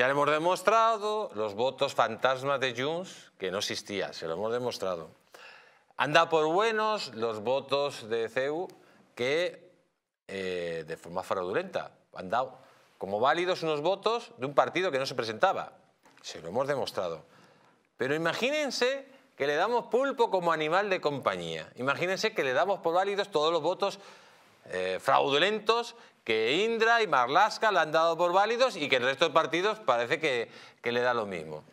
Ya le hemos demostrado los votos fantasmas de Junts, que no existía, se lo hemos demostrado. Han dado por buenos los votos de CEU que, eh, de forma fraudulenta, han dado como válidos unos votos de un partido que no se presentaba. Se lo hemos demostrado. Pero imagínense que le damos pulpo como animal de compañía. Imagínense que le damos por válidos todos los votos eh, fraudulentos que Indra y Marlaska le han dado por válidos y que el resto de partidos parece que, le da lo mismo.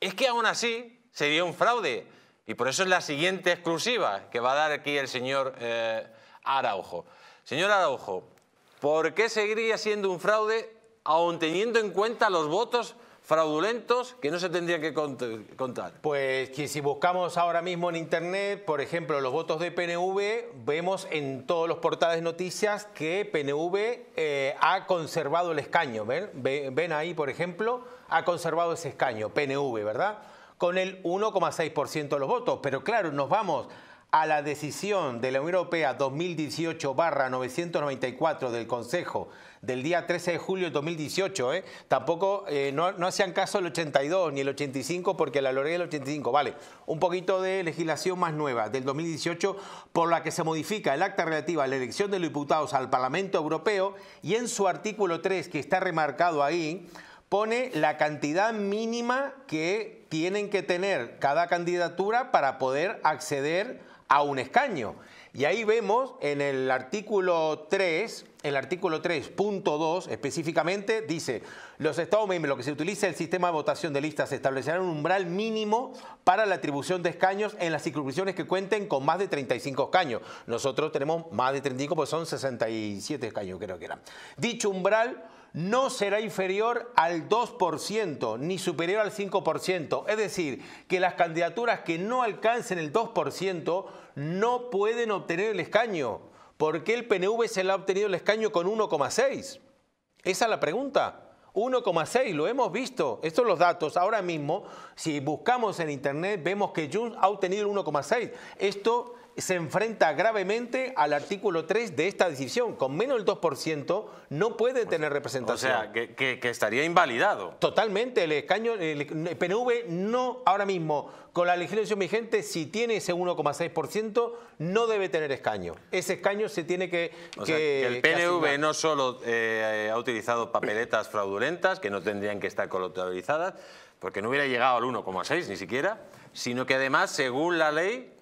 Es que aún así sería un fraude y por eso es la siguiente exclusiva que va a dar aquí el señor eh, Araujo. Señor Araujo, ¿por qué seguiría siendo un fraude aún teniendo en cuenta los votos fraudulentos que no se tendrían que contar? Pues que si buscamos ahora mismo en Internet, por ejemplo, los votos de PNV, vemos en todos los portales noticias que PNV eh, ha conservado el escaño. ¿Ven? ahí, por ejemplo, ha conservado ese escaño, PNV, ¿verdad? Con el 1,6% de los votos. Pero claro, nos vamos a la decisión de la Unión Europea 2018-994 del Consejo del día 13 de julio de 2018, ¿eh? tampoco eh, no, no hacían caso el 82 ni el 85 porque la ley del 85, vale, un poquito de legislación más nueva del 2018 por la que se modifica el acta relativa a la elección de los diputados al Parlamento Europeo y en su artículo 3 que está remarcado ahí, pone la cantidad mínima que tienen que tener cada candidatura para poder acceder a un escaño. Y ahí vemos en el artículo 3, el artículo 3.2 específicamente, dice, los Estados miembros que se utiliza el sistema de votación de listas establecerán un umbral mínimo para la atribución de escaños en las circunscripciones que cuenten con más de 35 escaños. Nosotros tenemos más de 35, pues son 67 escaños creo que eran. Dicho umbral no será inferior al 2% ni superior al 5%. Es decir, que las candidaturas que no alcancen el 2% no pueden obtener el escaño. ¿Por qué el PNV se le ha obtenido el escaño con 1,6? Esa es la pregunta. 1,6, lo hemos visto. Estos son los datos. Ahora mismo, si buscamos en Internet, vemos que Junts ha obtenido el 1,6. Esto se enfrenta gravemente al artículo 3 de esta decisión. Con menos del 2% no puede tener representación. O sea, que, estaría invalidado. Totalmente. El escaño, el PNV no, ahora mismo, con la legislación vigente, si tiene ese 1,6%, no debe tener escaño. Ese escaño se tiene que... O sea, el PNV no solo eh, ha utilizado papeletas fraudulentas, que no tendrían que estar colateralizadas, porque no hubiera llegado al 1,6 ni siquiera, sino que además, según la ley,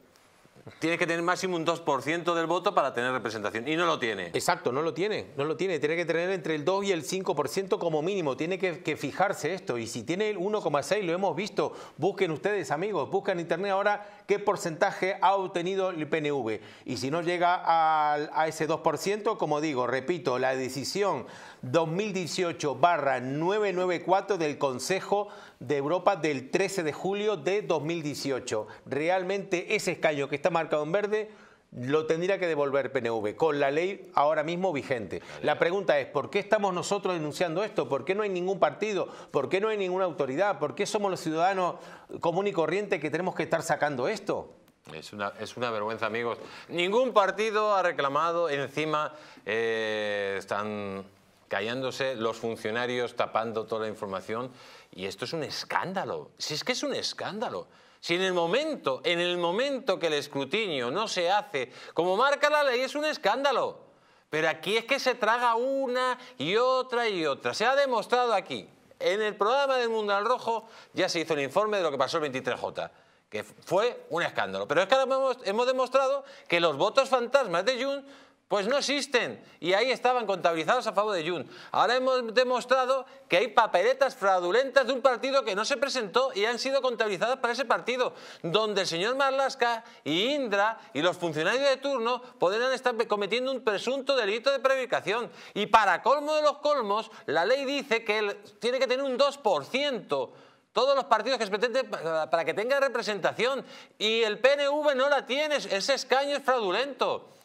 tiene que tener máximo un 2% del voto para tener representación. Y no lo tiene. Exacto, no lo tiene. No lo tiene. Tiene que tener entre el 2 y el 5% como mínimo. Tiene que, fijarse esto. Y si tiene el 1,6, lo hemos visto. Busquen ustedes, amigos, busquen en internet ahora qué porcentaje ha obtenido el PNV. Y si no llega a, a ese 2%, como digo, repito, la decisión 2018-994 del Consejo de Europa del 13 de julio de 2018. Realmente ese escaño que está marcado en verde lo tendría que devolver PNV con la ley ahora mismo vigente. La pregunta es, ¿por qué estamos nosotros denunciando esto? ¿Por qué no hay ningún partido? ¿Por qué no hay ninguna autoridad? ¿Por qué somos los ciudadanos común y corriente que tenemos que estar sacando esto? Es una, es una, vergüenza, amigos. Ningún partido ha reclamado, encima eh, están callándose los funcionarios, tapando toda la información. Y esto es un escándalo. Si es que es un escándalo. Si en el momento, en el momento que el escrutinio no se hace, como marca la ley, es un escándalo. Pero aquí es que se traga una y otra y otra. Se ha demostrado aquí. En el programa del Mundo al Rojo ya se hizo el informe de lo que pasó el 23J, que fue un escándalo. Pero es que hemos, hemos demostrado que los votos fantasmas de Jun pues no existen y ahí estaban contabilizados a favor de Jun. Ahora hemos demostrado que hay papeletas fraudulentas de un partido que no se presentó y han sido contabilizadas para ese partido, donde el señor Marlasca y Indra y los funcionarios de turno podrían estar cometiendo un presunto delito de prevaricación. Y para colmo de los colmos, la ley dice que tiene que tener un 2% todos los partidos que se pretenden para que tenga representación y el PNV no la tiene, ese escaño es fraudulento.